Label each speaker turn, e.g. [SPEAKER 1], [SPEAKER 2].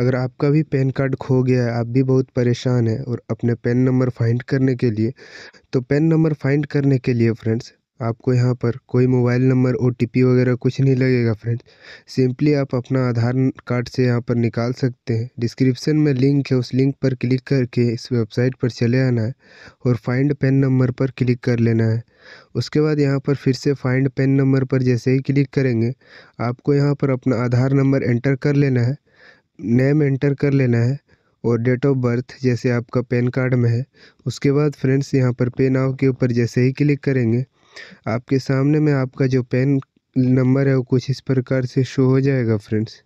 [SPEAKER 1] अगर आपका भी पैन कार्ड खो गया है आप भी बहुत परेशान हैं और अपने पैन नंबर फाइंड करने के लिए तो पैन नंबर फाइंड करने के लिए फ्रेंड्स आपको यहाँ पर कोई मोबाइल नंबर ओ वगैरह कुछ नहीं लगेगा फ्रेंड्स सिंपली आप अपना आधार कार्ड से यहाँ पर निकाल सकते हैं डिस्क्रिप्शन में लिंक है उस लिंक पर क्लिक करके इस वेबसाइट पर चले आना है और फाइंड पेन नंबर पर क्लिक कर लेना है उसके बाद यहाँ पर फिर से फाइंड पेन नंबर पर जैसे ही क्लिक करेंगे आपको यहाँ पर अपना आधार नंबर एंटर कर लेना है नेम एंटर कर लेना है और डेट ऑफ बर्थ जैसे आपका पैन कार्ड में है उसके बाद फ्रेंड्स यहाँ पर पे नाव के ऊपर जैसे ही क्लिक करेंगे आपके सामने में आपका जो पैन नंबर है वो कुछ इस प्रकार से शो हो जाएगा फ्रेंड्स